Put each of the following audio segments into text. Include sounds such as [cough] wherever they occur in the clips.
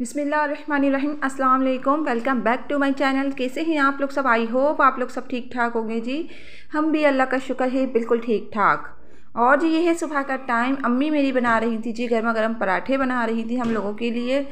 बिसमीम अस्सलाम वालेकुम welcome back to my channel कैसे हैं आप लोग सब आई होप आप लोग सब ठीक ठाक होंगे जी हम भी अल्लाह का शुक्र है बिल्कुल ठीक ठाक और जी ये है सुबह का टाइम अम्मी मेरी बना रही थी जी गर्मा गर्म पराठे बना रही थी हम लोगों के लिए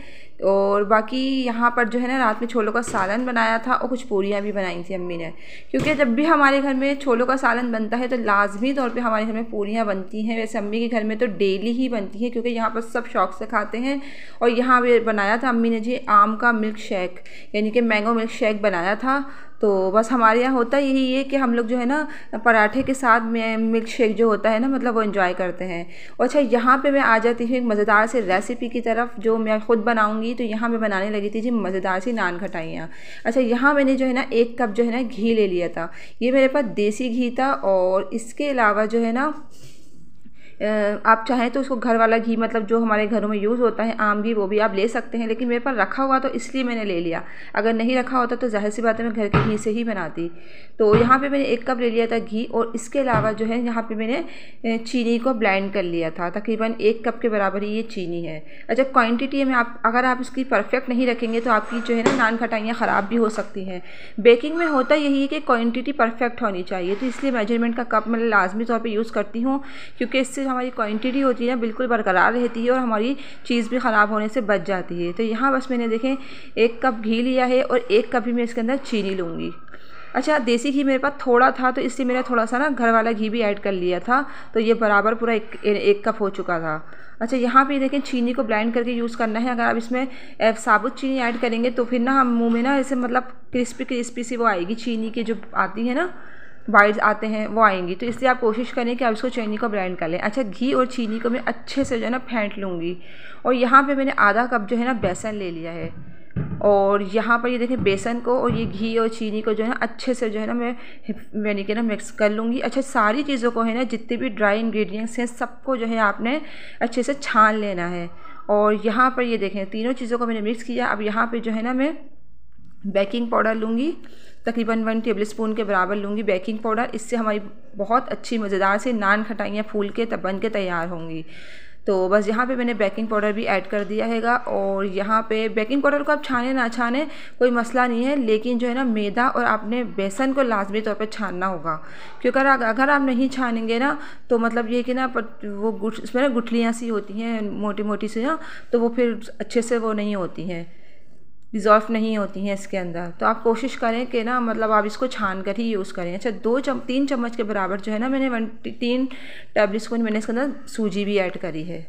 और बाकी यहाँ पर जो है ना रात में छोलों का सालन बनाया था और कुछ पूरियाँ भी बनाई थी अम्मी ने क्योंकि जब भी हमारे घर में छोलों का सालन बनता है तो लाजमी तौर पे हमारे घर में पूरियाँ बनती हैं वैसे अम्मी के घर में तो डेली ही बनती हैं क्योंकि यहाँ पर सब शौक से खाते हैं और यहाँ पर बनाया था अम्मी ने जी आम का मिल्क शेक यानी कि मैंगो मिल्क शेक बनाया था तो बस हमारे यहाँ होता यही है कि हम लोग जो है ना पराठे के साथ में मिल्क शेक जो होता है ना मतलब वो इन्जॉय करते हैं और अच्छा यहाँ पर मैं आ जाती हूँ एक मज़ेदार से रेसिपी की तरफ जो मैं ख़ुद बनाऊँगी थी तो यहाँ मैं बनाने लगी थी जी मज़ेदार सी नान खटाइयाँ अच्छा यहाँ मैंने जो है ना एक कप जो है ना घी ले लिया था ये मेरे पास देसी घी था और इसके अलावा जो है ना आप चाहें तो उसको घर वाला घी मतलब जो हमारे घरों में यूज़ होता है आम घी वो भी आप ले सकते हैं लेकिन मेरे पास रखा हुआ तो इसलिए मैंने ले लिया अगर नहीं रखा होता तो जाहिर सी बात है मैं घर के घी से ही बनाती तो यहाँ पर मैंने एक कप ले लिया था घी और इसके अलावा जो है यहाँ पर मैंने चीनी को ब्लाइंड कर लिया था तकरीबन एक कप के बराबर ही ये चीनी है अच्छा क्वान्टिटी में आप अगर आप इसकी परफेक्ट नहीं रखेंगे तो आपकी जो है ना नान खटाइयाँ ख़राब भी हो सकती हैं बेकिंग में होता यही है कि क्वान्टिटी परफेक्ट होनी चाहिए तो इसलिए मेजरमेंट का कप मैं लाजमी तौर पर यूज़ करती हूँ क्योंकि इससे हमारी क्वांटिटी होती है बिल्कुल बरकरार रहती है और हमारी चीज़ भी ख़राब होने से बच जाती है तो यहाँ बस मैंने देखें एक कप घी लिया है और एक कप ही मैं इसके अंदर चीनी लूँगी अच्छा देसी घी मेरे पास थोड़ा था तो इससे मैंने थोड़ा सा ना घर वाला घी भी ऐड कर लिया था तो ये बराबर पूरा एक एक कप हो चुका था अच्छा यहाँ पे देखें चीनी को ब्लाइंड करके यूज़ करना है अगर आप इसमें साबुत चीनी ऐड करेंगे तो फिर ना हम मुँह में ना ऐसे मतलब क्रिस्पी क्रिस्पी सी वो आएगी चीनी की जो आती है ना वाइड्स आते हैं वो आएंगी तो इसलिए आप कोशिश करें कि आप इसको चीनी को ब्लेंड कर लें अच्छा घी और चीनी को मैं अच्छे से जो है ना फेंट लूँगी और यहाँ पे मैंने आधा कप जो है ना बेसन ले लिया है और यहाँ पर ये देखें बेसन को और ये घी और चीनी को जो है ना अच्छे से जो है ना मैं मैंने कि ना मिक्स कर लूँगी अच्छा सारी चीज़ों को है ना जितने भी ड्राई इन्ग्रीडियंट्स हैं सबको जो है आपने अच्छे से छान लेना है और यहाँ पर ये देखें तीनों चीज़ों को मैंने मिक्स किया अब यहाँ पर जो है ना मैं बेकिंग पाउडर लूँगी तकरीबन वन टेबल स्पून के बराबर लूँगी बेकिंग पाउडर इससे हमारी बहुत अच्छी मज़ेदार सी नान खटाइयाँ फूल के तब बन के तैयार होंगी तो बस यहाँ पे मैंने बेकिंग पाउडर भी ऐड कर दिया हैगा और यहाँ पे बेकिंग पाउडर को आप छाने ना छाने कोई मसला नहीं है लेकिन जो है ना मैदा और आपने बेसन को लाजमी तौर पे छानना होगा क्योंकि अगर आप नहीं छानेंगे ना तो मतलब ये कि ना वो गुठ उसमें ना गुठलियाँ सी होती हैं मोटी मोटी सी ना तो वो फिर अच्छे से वो नहीं होती हैं डिज़ोल्व नहीं होती हैं इसके अंदर तो आप कोशिश करें कि ना मतलब आप इसको छान कर ही यूज़ करें अच्छा दो चम तीन चम्मच के बराबर जो है ना मैंने वन तीन टैबलेट स्पून मैंने इसके अंदर सूजी भी ऐड करी है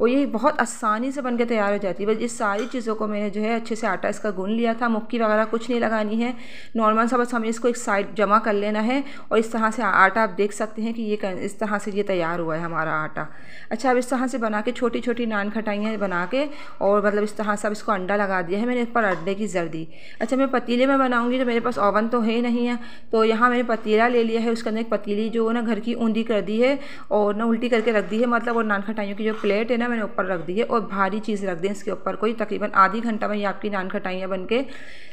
और ये बहुत आसानी से बनके तैयार हो जाती है बस इस सारी चीज़ों को मैंने जो है अच्छे से आटा इसका गून लिया था मुक्की वगैरह कुछ नहीं लगानी है नॉर्मल सा बस हमें इसको एक साइड जमा कर लेना है और इस तरह से आटा आप देख सकते हैं कि ये इस तरह से ये तैयार हुआ है हमारा आटा अच्छा अब इस तरह से बना के छोटी छोटी नान खटाइयाँ बना के और मतलब इस तरह से अब इसको अंडा लगा दिया है मैंने इस पर अंडे की जर दी अच्छा मैं पतीले में बनाऊँगी तो मेरे पास ओवन तो है नहीं है तो यहाँ मैंने पतीला ले लिया है उसके अंदर एक पतीली जो ना घर की ऊँधी कर दी है और ना उल्टी करके रख दी है मतलब और नान खटाइयों की जो प्लेट है ना ना मैंने ऊपर रख दी है और भारी चीज़ रख दें इसके ऊपर कोई तकरीबन आधी घंटा में ये आपकी नान खटाइयाँ बन के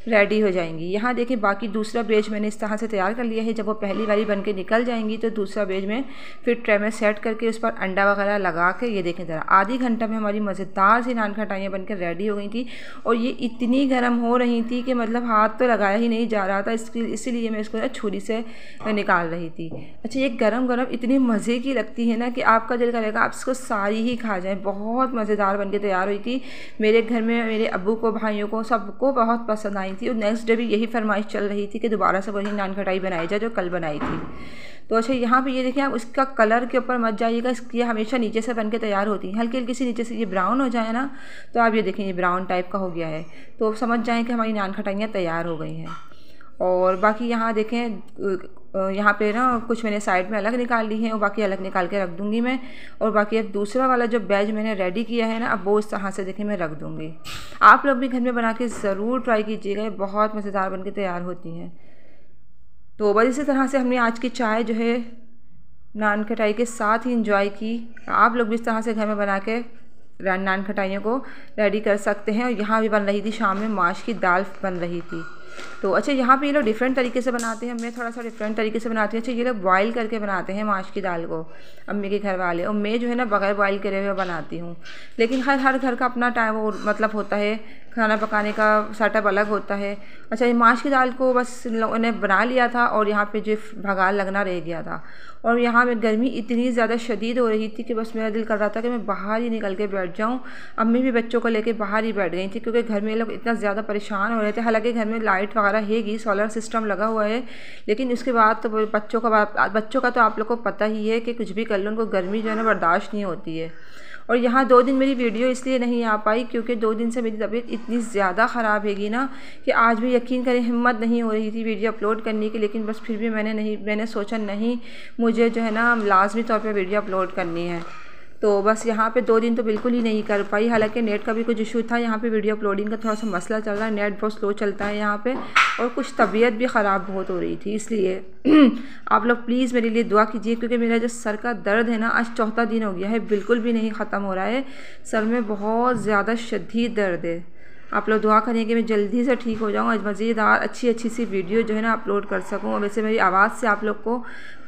रेडी हो जाएंगी यहाँ देखें बाकी दूसरा ब्रेज मैंने इस तरह से तैयार कर लिया है जब वो पहली बारी बन के निकल जाएंगी तो दूसरा ब्रेज में फिर ट्रे में सेट करके उस पर अंडा वगैरह लगा के ये देखें ज़रा आधी घंटा में हमारी मज़ेदार सी नान खटाइयाँ बन के रेडी हो गई थी और ये इतनी गर्म हो रही थी कि मतलब हाथ तो लगाया ही नहीं जा रहा था इसकी इसीलिए मैं इसको छुरी से निकाल रही थी अच्छा ये गर्म गर्म इतनी मज़े की लगती है ना कि आपका दिल करेगा आप इसको सारी ही खा जाए बहुत मज़ेदार बन के तैयार हुई थी मेरे घर में मेरे अबू को भाइयों को सबको बहुत पसंद आई थी और नेक्स्ट डे भी यही फरमाइश चल रही थी कि दोबारा से वही नान खटाई बनाई जाए जो कल बनाई थी तो अच्छा यहाँ पे ये देखिए आप इसका कलर के ऊपर मत जाइएगा इसकी हमेशा नीचे से बन के तैयार होती है हल्की हल्की सी नीचे से ये ब्राउन हो जाए ना तो आप ये देखें ये ब्राउन टाइप का हो गया है तो समझ जाएँ कि हमारी नान खटाइयाँ तैयार हो गई हैं और बाकी यहाँ देखें यहाँ पे ना कुछ मैंने साइड में अलग निकाल ली है और बाकी अलग निकाल के रख दूँगी मैं और बाकी अब दूसरा वाला जो बैज मैंने रेडी किया है ना अब वो इस तरह से देखें मैं रख दूँगी आप लोग भी घर में बना के ज़रूर ट्राई कीजिएगा बहुत मज़ेदार बन के तैयार होती हैं तो बस इसी तरह से हमने आज की चाय जो है नान खटाई के साथ ही इंजॉय की आप लोग भी इस तरह से घर में बना के नान खटाइयों को रेडी कर सकते हैं और यहाँ भी बन रही थी शाम में माश की दाल बन रही थी तो अच्छा यहाँ पे ये लोग डिफरेंट तरीके से बनाते हैं मैं थोड़ा सा डिफरेंट तरीके से बनाती हूँ अच्छा ये लोग बॉयल करके बनाते हैं माश की दाल को अम्मी के घर वाले और मैं जो है ना बगैर बॉयल करे हुए बनाती हूँ लेकिन हर हर घर का अपना टाइम वो मतलब होता है खाना पकाने का सेटअप अलग होता है अच्छा ये माश की दाल को बस लोगों ने बना लिया था और यहाँ पे जो भगाल लगना रह गया था और यहाँ पर गर्मी इतनी ज़्यादा शदीद हो रही थी कि बस मेरा दिल कर रहा था कि मैं बाहर ही निकल के बैठ जाऊँ अम्मी भी बच्चों को लेके बाहर ही बैठ गई थी क्योंकि घर में लोग इतना ज़्यादा परेशान हो रहे थे हालांकि घर में लाइट वगैरह हैगी सोलर सिस्टम लगा हुआ है लेकिन उसके बाद तो बच्चों का बच्चों का तो आप लोग को पता ही है कि कुछ भी कर लो उनको गर्मी जो है ना बर्दाश्त नहीं होती है और यहाँ दो दिन मेरी वीडियो इसलिए नहीं आ पाई क्योंकि दो दिन से मेरी तबीयत इतनी ज़्यादा ख़राब हैगी ना कि आज भी यकीन करें हिम्मत नहीं हो रही थी वीडियो अपलोड करने की लेकिन बस फिर भी मैंने नहीं मैंने सोचा नहीं मुझे जो है ना लाजमी तौर पर वीडियो अपलोड करनी है तो बस यहाँ पे दो दिन तो बिल्कुल ही नहीं कर पाई हालांकि नेट का भी कुछ इशू था यहाँ पे वीडियो अपलोडिंग का थोड़ा सा मसला चल रहा है नेट बहुत स्लो चलता है यहाँ पे और कुछ तबीयत भी ख़राब बहुत हो रही थी इसलिए [clears throat] आप लोग प्लीज़ मेरे लिए दुआ कीजिए क्योंकि मेरा जो सर का दर्द है ना आज चौथा दिन हो गया है बिल्कुल भी नहीं ख़त्म हो रहा है सर में बहुत ज़्यादा शदीद दर्द है आप लोग दुआ करें कि मैं जल्दी से ठीक हो जाऊँ आज मज़ेदार अच्छी अच्छी सी वीडियो जो है ना अपलोड कर सकूँ और वैसे मेरी आवाज़ से आप लोग को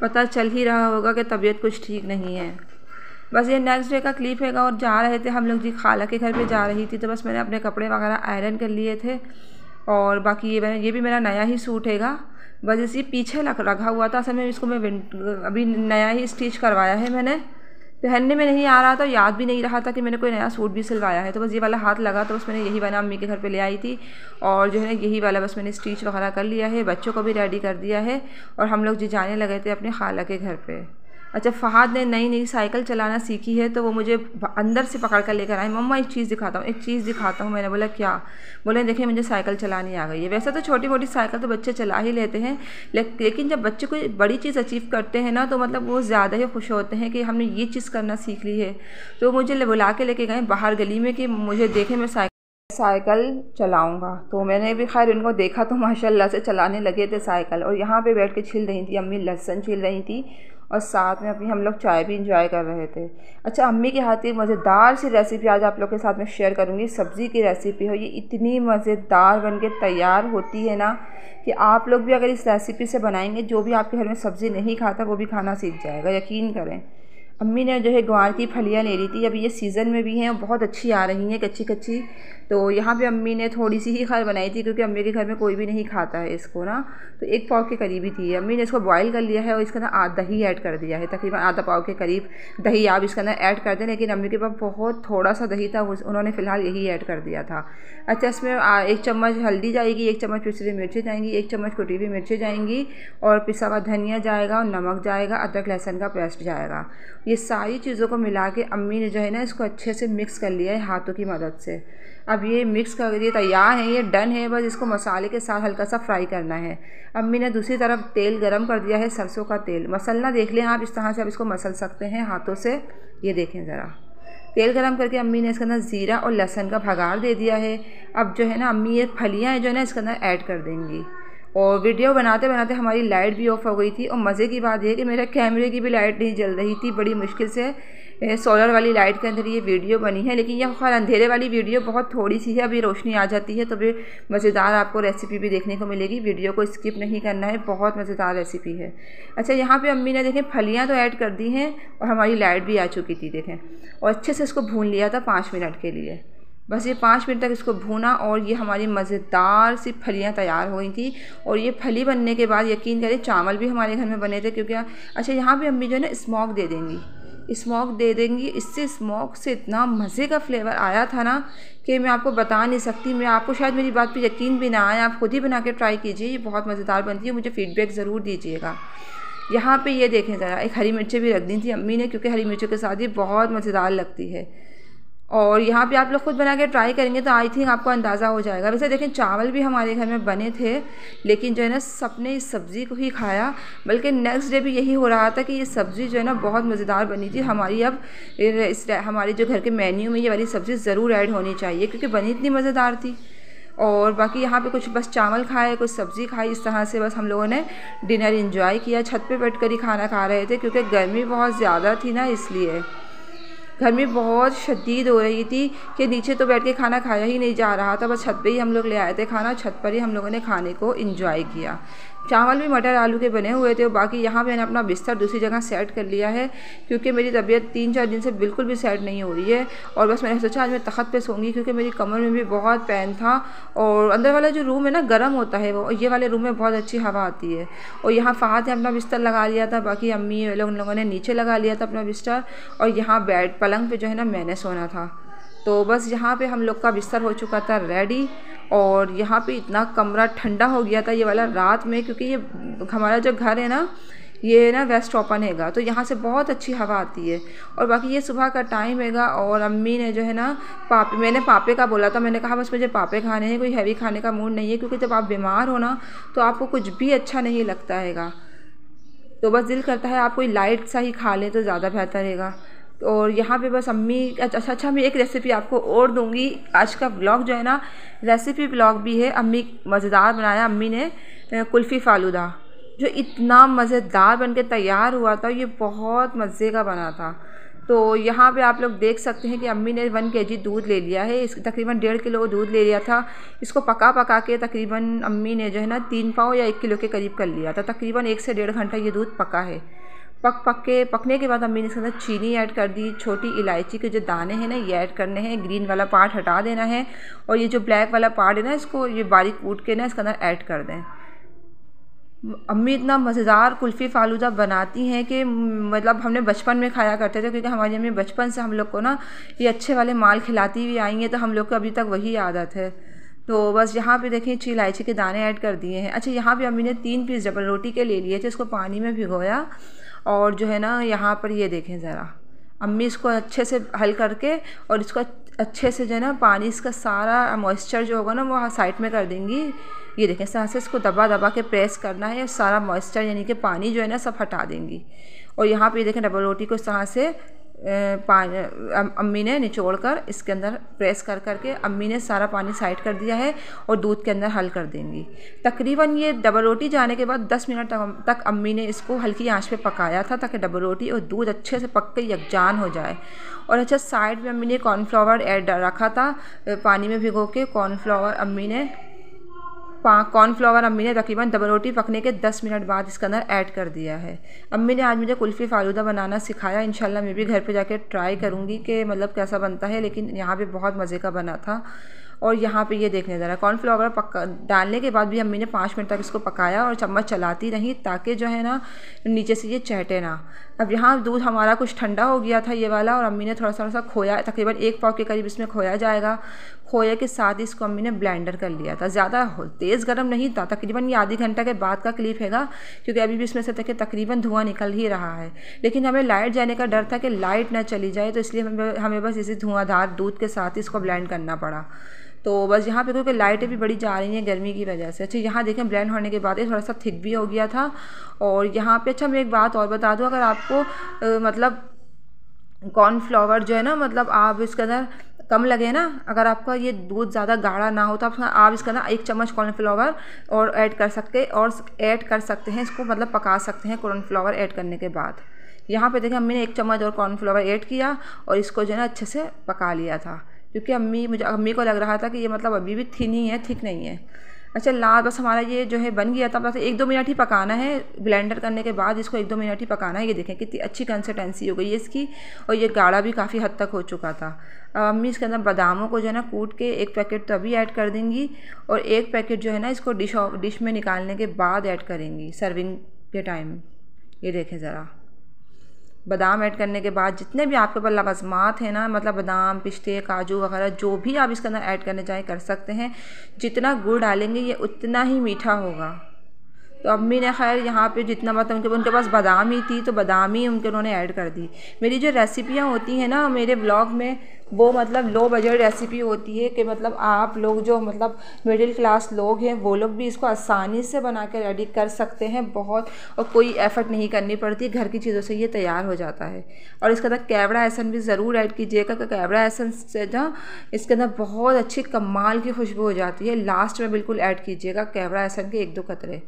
पता चल ही रहा होगा कि तबीयत कुछ ठीक नहीं है बस ये नेक्स्ट डे का क्लिप हैगा और जा रहे थे हम लोग जी खाला के घर पे जा रही थी तो बस मैंने अपने कपड़े वगैरह आयरन कर लिए थे और बाकी ये मैंने ये भी मेरा नया ही सूट हैगा बस इसी पीछे लग रखा हुआ था असल में इसको मैं अभी नया ही स्टिच करवाया है मैंने पहनने में नहीं आ रहा था याद भी नहीं रहा था कि मैंने कोई नया सूट भी सिलवाया है तो बस ये वाला हाथ लगा तो बस मैंने यही वाला अम्मी के घर पे ले आई थी और जो है ना यही वाला बस मैंने स्टिच वगैरह कर लिया है बच्चों को भी रेडी कर दिया है और हम लोग जी जाने लगे थे अपने खाला के घर पर अच्छा फ़हाद ने नई नई साइकिल चलाना सीखी है तो वो मुझे अंदर से पकड़ कर लेकर आए मम्मा एक चीज़ दिखाता हूँ एक चीज़ दिखाता हूँ मैंने बोला क्या बोले देखिए मुझे साइकिल चलानी आ गई है वैसे तो छोटी मोटी साइकिल तो बच्चे चला ही लेते हैं लेकिन जब बच्चे कोई बड़ी चीज़ अचीव करते हैं ना तो मतलब वो ज़्यादा ही खुश होते हैं कि हमने ये चीज़ करना सीख ली है तो मुझे बुला के लेके गए बाहर गली में कि मुझे देखें मैं साइकिल साइकिल चलाऊंगा तो मैंने भी खैर इनको देखा तो माशाल्लाह से चलाने लगे थे साइकिल और यहाँ पे बैठ के छिल रही थी अम्मी लहसन छिल रही थी और साथ में अभी हम लोग चाय भी इंजॉय कर रहे थे अच्छा अम्मी के हाथ की मज़ेदार सी रेसिपी आज आप लोग के साथ में शेयर करूँगी सब्ज़ी की रेसिपी है ये इतनी मज़ेदार बन के तैयार होती है ना कि आप लोग भी अगर इस रेसिपी से बनाएंगे जो भी आपके घर में सब्ज़ी नहीं खाता वो भी खाना सीख जाएगा यकीन करें अम्मी ने जो है ग्वार की फलियाँ ले ली थी अभी ये सीज़न में भी हैं बहुत अच्छी आ रही हैं कच्ची कच्ची तो यहाँ पे अम्मी ने थोड़ी सी ही खैर बनाई थी क्योंकि अम्मी के घर में कोई भी नहीं खाता है इसको ना तो एक पाव के करीब ही थी अम्मी ने इसको बॉईल कर लिया है और इसके अंदर दही ऐड कर दिया है तकरीबन आधा पाव के करीब दही आप इसके अंदर ऐड कर दें लेकिन अम्मी के पास बहुत थोड़ा सा दही था उन्होंने फ़िलहाल यही ऐड कर दिया था अच्छा इसमें एक चम्मच हल्दी जाएगी एक चम्मच पिसी हुई मिर्ची जाएंगी एक चम्मच कुटी हुई मिर्ची जाएंगी और पिसा हुआ धनिया जाएगा और नमक जाएगा अदरक लहसुन का पेस्ट जाएगा ये सारी चीज़ों को मिला के अम्मी ने जो है ना इसको अच्छे से मिक्स कर लिया है हाथों की मदद से अब ये मिक्स कर ये तैयार है ये डन है बस इसको मसाले के साथ हल्का सा फ्राई करना है अम्मी ने दूसरी तरफ तेल गरम कर दिया है सरसों का तेल मसलना देख लें आप इस तरह से आप इसको मसल सकते हैं हाथों से ये देखें ज़रा तेल गरम करके अम्मी ने इसके अंदर ज़ीरा और लहसन का भगाड़ दे दिया है अब जो है ना अम्मी ये फलियाँ हैं जो है ना इसके अंदर ऐड कर देंगी और वीडियो बनाते बनाते हमारी लाइट भी ऑफ हो गई थी और मज़े की बात यह कि मेरे कैमरे की भी लाइट नहीं जल रही थी बड़ी मुश्किल से सोलर वाली लाइट के अंदर ये वीडियो बनी है लेकिन यह खैर अंधेरे वाली वीडियो बहुत थोड़ी सी है अभी रोशनी आ जाती है तो भी मज़ेदार आपको रेसिपी भी देखने को मिलेगी वीडियो को स्किप नहीं करना है बहुत मज़ेदार रेसिपी है अच्छा यहाँ पर अम्मी ने देखें फलियाँ तो ऐड कर दी हैं और हमारी लाइट भी आ चुकी थी देखें और अच्छे से इसको भून लिया था पाँच मिनट के लिए बस ये पाँच मिनट तक इसको भूना और ये हमारी मज़ेदार सी फलियाँ तैयार हुई थी और ये फली बनने के बाद यकीन करें चावल भी हमारे घर में बने थे क्योंकि अच्छा यहाँ पे अम्मी जो है ना स्मोक दे देंगी स्मोक दे देंगी इससे स्मोक से इतना मज़े का फ्लेवर आया था ना कि मैं आपको बता नहीं सकती मैं आपको शायद मेरी बात पे यकीन भी ना आए आप ख़ुद ही बना के ट्राई कीजिए ये बहुत मज़ेदार बनती है मुझे फ़ीडबैक ज़रूर दीजिएगा यहाँ पे ये देखें ज़रा एक हरी मिर्चें भी रख दी थी अम्मी ने क्योंकि हरी मिर्चों के साथ ये बहुत मज़ेदार लगती है और यहाँ पे आप लोग खुद बना के ट्राई करेंगे तो आई थिंक आपको अंदाज़ा हो जाएगा वैसे देखें चावल भी हमारे घर में बने थे लेकिन जो है ना सबने इस सब्ज़ी को ही खाया बल्कि नेक्स्ट डे भी यही हो रहा था कि ये सब्ज़ी जो है ना बहुत मज़ेदार बनी थी हमारी अब इस हमारे जो घर के मेन्यू में ये वाली सब्ज़ी ज़रूर ऐड होनी चाहिए क्योंकि बनी इतनी मज़ेदार थी और बाकी यहाँ पे कुछ बस चावल खाए कुछ सब्ज़ी खाई इस तरह से बस हम लोगों ने डिनर इन्जॉय किया छत पे बैठ कर ही खाना खा रहे थे क्योंकि गर्मी बहुत ज़्यादा थी ना इसलिए गर्मी बहुत शदीद हो रही थी कि नीचे तो बैठ के खाना खाया ही नहीं जा रहा था बस छत पे ही हम लोग ले आए थे खाना छत पर ही हम लोगों ने खाने को इंजॉय किया चावल भी मटर आलू के बने हुए थे और बाकी यहाँ मैंने अपना बिस्तर दूसरी जगह सेट कर लिया है क्योंकि मेरी तबीयत तीन चार दिन से बिल्कुल भी सेट नहीं हो रही है और बस मैंने सोचा आज मैं तख्त पे सोंगी क्योंकि मेरी कमर में भी बहुत पैन था और अंदर वाला जो रूम है ना गर्म होता है वो और ये वाले रूम में बहुत अच्छी हवा आती है और यहाँ फ़ात ने अपना बिस्तर लगा लिया था बाकी अम्मी लोग उन लोगों ने नीचे लगा लिया था अपना बिस्तर और यहाँ बेड पलंग पर जो है ना मैंने सोना था तो बस यहाँ पर हम लोग का बिस्तर हो चुका था रेडी और यहाँ पे इतना कमरा ठंडा हो गया था ये वाला रात में क्योंकि ये हमारा जो घर है ना ये ना वेस्ट ओपन हैगा तो यहाँ से बहुत अच्छी हवा आती है और बाकी ये सुबह का टाइम हैगा और अम्मी ने जो है ना पापे मैंने पापे का बोला था मैंने कहा बस मुझे पापे खाने हैं कोई हैवी खाने का मूड नहीं है क्योंकि जब आप बीमार हो ना तो आपको कुछ भी अच्छा नहीं लगता हैगा तो बस दिल करता है आप कोई लाइट सा ही खा लें तो ज़्यादा बेहतर रहेगा और यहाँ पे बस अम्मी अच्छा अच्छा मैं एक रेसिपी आपको और दूंगी आज का ब्लॉग जो है ना रेसिपी ब्लॉग भी है अम्मी मज़ेदार बनाया अम्मी ने कुल्फ़ी फालूदा जो इतना मज़ेदार बन के तैयार हुआ था ये बहुत मज़े का बना था तो यहाँ पे आप लोग देख सकते हैं कि अम्मी ने वन के जी दूध ले लिया है इस तकरीबन डेढ़ किलो दूध ले लिया था इसको पका पका के तकरीबन अम्मी ने जो है ना तीन पाव या एक किलो के करीब कर लिया था तकरीबन एक से डेढ़ घंटा ये दूध पका है पक पक के पकने के बाद अम्मी ने इसके अंदर चीनी ऐड कर दी छोटी इलायची के जो दाने हैं ना ये ऐड करने हैं ग्रीन वाला पार्ट हटा देना है और ये जो ब्लैक वाला पार्ट है ना इसको ये बारीक कूट के ना इसके अंदर ऐड कर दें अम्मी इतना मज़ेदार कुल्फ़ी फालूदा बनाती हैं कि मतलब हमने बचपन में खाया करते थे क्योंकि हमारी अम्मी बचपन से हम लोग को ना ये अच्छे वाले माल खिलाती हुई आई हैं तो हम लोग को अभी तक वही आदत है तो बस यहाँ पे देखें ची इलायची के दाने ऐड कर दिए हैं अच्छा यहाँ पे अम्मी ने तीन पीस डबल रोटी के ले लिए थे इसको पानी में भिगोया और जो है ना यहाँ पर ये देखें ज़रा अम्मी इसको अच्छे से हल करके और इसको अच्छे से जो है ना पानी इसका सारा मॉइस्चर जो होगा ना वो साइड में कर देंगी ये देखें सर से इसको दबा दबा के प्रेस करना है और सारा मॉइस्चर यानी कि पानी जो है ना सब हटा देंगी और यहाँ पे देखें डबल रोटी को इस तरह से अम्मी ने निचोड़ कर इसके अंदर प्रेस कर करके अम्मी ने सारा पानी साइड कर दिया है और दूध के अंदर हल कर देंगी तकरीबन ये डबल रोटी जाने के बाद 10 मिनट तक तक अम्मी ने इसको हल्की आंच पे पकाया था ताकि डबल रोटी और दूध अच्छे से पक के यकजान हो जाए और अच्छा साइड में अम्मी ने कॉर्नफ्लावर ऐड रखा था पानी में भिगो के कॉर्नफ्लावर अम्मी ने कॉर्नफ्लावर अम्मी ने तकरीबन डबल रोटी पकने के 10 मिनट बाद इसके अंदर ऐड कर दिया है अम्मी ने आज मुझे कुल्फ़ी फालूदा बनाना सिखाया इन मैं भी घर पे जाके ट्राई करूँगी कि मतलब कैसा बनता है लेकिन यहाँ पे बहुत मज़े का बना था और यहाँ पे ये देखने जा है कॉर्नफ्लावर पक डालने के बाद भी अम्मी ने पाँच मिनट तक इसको पकाया और चम्मच चलाती रही ताकि जो है ना नीचे से ये चहटे ना अब यहाँ दूध हमारा कुछ ठंडा हो गया था ये वाला और अम्मी ने थोड़ा सा थोड़ा सा खोया तकरीबन एक पाव के करीब इसमें खोया जाएगा खोए के साथ ही इसको अम्मी ने ब्लेंडर कर लिया था ज़्यादा तेज़ गर्म नहीं था तकरीबन ये आधी घंटा के बाद का क्लिप हैगा क्योंकि अभी भी इसमें से तक तकरीबन धुआं निकल ही रहा है लेकिन हमें लाइट जाने का डर था कि लाइट ना चली जाए तो इसलिए हमें बस इसी धुआंधार दूध के साथ ही इसको ब्लैंड करना पड़ा तो बस यहाँ पे क्योंकि लाइटें भी बड़ी जा रही हैं गर्मी की वजह से अच्छा यहाँ देखें ब्लेंड होने के बाद ये थोड़ा सा थिक भी हो गया था और यहाँ पे अच्छा मैं एक बात और बता दूँ अगर आपको आ, मतलब कॉर्नफ्लावर जो है ना मतलब आप इसके अंदर कम लगे ना अगर आपका ये दूध ज़्यादा गाढ़ा ना हो तो आप इसके इसका ना एक चम्मच कॉर्नफ्लावर और ऐड कर सकते और ऐड कर सकते हैं इसको मतलब पका सकते हैं कॉर्नफ्लावर ऐड करने के बाद यहाँ पे देखें मैंने एक चम्मच और कॉर्नफ्लावर ऐड किया और इसको जो है ना अच्छे से पका लिया था क्योंकि अम्मी मुझे अम्मी को लग रहा था कि ये मतलब अभी भी थिन ही है थिक नहीं है अच्छा लाल बस हमारा ये जो है बन गया था बस मतलब एक दो मिनट ही पकाना है ब्लेंडर करने के बाद इसको एक दो मिनट ही पकाना है ये देखें कितनी अच्छी कंसिस्टेंसी हो गई है इसकी और ये गाढ़ा भी काफ़ी हद तक हो चुका था अब अम्मी इसके अंदर बादामों को जो है ना कूट के एक पैकेट तो अभी ऐड कर देंगी और एक पैकेट जो है ना इसको डिश डिश में निकालने के बाद ऐड करेंगी सर्विंग के टाइम ये देखें ज़रा बादाम ऐड करने के बाद जितने भी आपके पास लवाजमात हैं ना मतलब बादाम पिस्ते काजू वगैरह जो भी आप इसके अंदर ऐड करने चाहें कर सकते हैं जितना गुड़ डालेंगे ये उतना ही मीठा होगा तो अम्मी ने खैर यहाँ पे जितना मतलब उनके उनके पास बादाम ही थी तो बादाम ही उनके उन्होंने ऐड कर दी मेरी जो रेसिपियाँ होती हैं ना मेरे ब्लॉग में वो मतलब लो बजट रेसिपी होती है कि मतलब आप लोग जो मतलब मिडिल क्लास लोग हैं वो लोग भी इसको आसानी से बना के रेडी कर सकते हैं बहुत और कोई एफ़र्ट नहीं करनी पड़ती घर की चीज़ों से ये तैयार हो जाता है और इसके अंदर कैबड़ा एसन भी ज़रूर ऐड कीजिएगा क्योंकि कैबड़ा एसन से ना इसके अंदर बहुत अच्छी कमाल की खुशबू हो जाती है लास्ट में बिल्कुल ऐड कीजिएगा कैबड़ा एसन के एक दो कतरे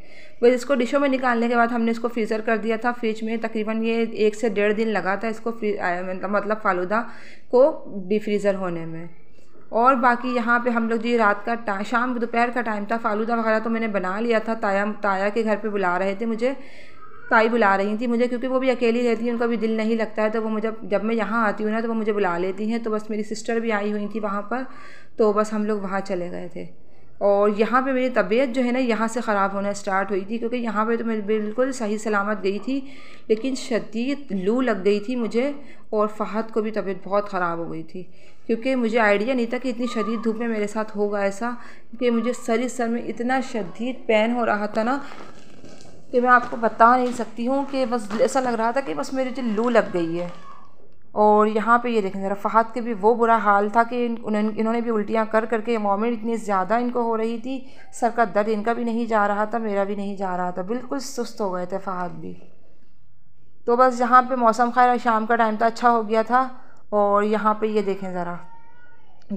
बस इसको डिशों में निकालने के बाद हमने इसको फ्रीज़र कर दिया था फ्रिज में तकरीबन ये एक से डेढ़ दिन लगा था इसको मतलब, मतलब फालूदा को डी फ्रीज़र होने में और बाकी यहाँ पे हम लोग जी रात का शाम दोपहर का टाइम था फालूदा वगैरह तो मैंने बना लिया था ताया ताया के घर पे बुला रहे थे मुझे ताई बुला रही थी मुझे क्योंकि वो भी अकेली रहती है उनका भी दिल नहीं लगता है तो वो मुझे जब मैं यहाँ आती हूँ ना तो वो मुझे बुला लेती हैं तो बस मेरी सिस्टर भी आई हुई थी वहाँ पर तो बस हम लोग वहाँ चले गए थे और यहाँ पे मेरी तबीयत जो है ना यहाँ से ख़राब होना स्टार्ट हुई थी क्योंकि यहाँ पे तो मैं बिल्कुल सही सलामत गई थी लेकिन शदीद लू लग गई थी मुझे और फ़हद को भी तबीयत बहुत ख़राब हो गई थी क्योंकि मुझे आइडिया नहीं था कि इतनी शदीद धूप में मेरे साथ होगा ऐसा कि मुझे सर सर में इतना शदीद पेन हो रहा था ना कि मैं आपको बता नहीं सकती हूँ कि बस ऐसा लग रहा था कि बस मेरे जो लू लग गई है और यहाँ पे ये देखें ज़रा फ़हद के भी वो बुरा हाल था कि इन्होंने भी उल्टियाँ कर करके वॉमिट इतनी ज़्यादा इनको हो रही थी सर का दर्द इनका भी नहीं जा रहा था मेरा भी नहीं जा रहा था बिल्कुल सुस्त हो गए थे फ़हद भी तो बस यहाँ पे मौसम खैर शाम का टाइम तो अच्छा हो गया था और यहाँ पर ये देखें ज़रा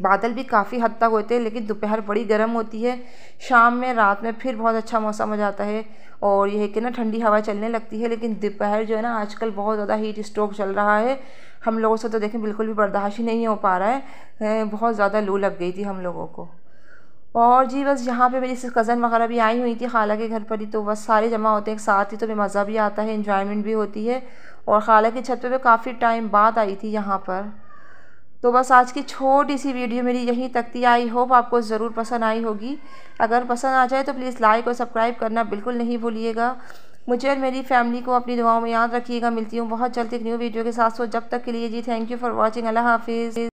बादल भी काफ़ी हद तक होते हैं लेकिन दोपहर बड़ी गर्म होती है शाम में रात में फिर बहुत अच्छा मौसम हो जाता है और यह है कि ना ठंडी हवा चलने लगती है लेकिन दोपहर जो है ना आजकल बहुत ज़्यादा हीट स्ट्रोक चल रहा है हम लोगों से तो देखें बिल्कुल भी बर्दाश्त ही नहीं हो पा रहा है बहुत ज़्यादा लू लग गई थी हम लोगों को और जी बस यहाँ पे मेरी कज़न वगैरह भी आई हुई थी खाला के घर पर ही तो बस सारे जमा होते हैं एक साथ ही तो भी मज़ा भी आता है इन्जॉयमेंट भी होती है और खाला की छत पर भी काफ़ी टाइम बाद आई थी यहाँ पर तो बस आज की छोटी सी वीडियो मेरी यहीं तक थी आई होप आपको ज़रूर पसंद आई होगी अगर पसंद आ जाए तो प्लीज़ लाइक और सब्सक्राइब करना बिल्कुल नहीं भूलिएगा मुझे और मेरी फैमिली को अपनी दुआओं में याद रखिएगा मिलती हूँ बहुत जल्द एक न्यू वीडियो के साथ सो जब तक के लिए जी थैंक यू फॉर वॉचिंग अल्लाह हाफिज़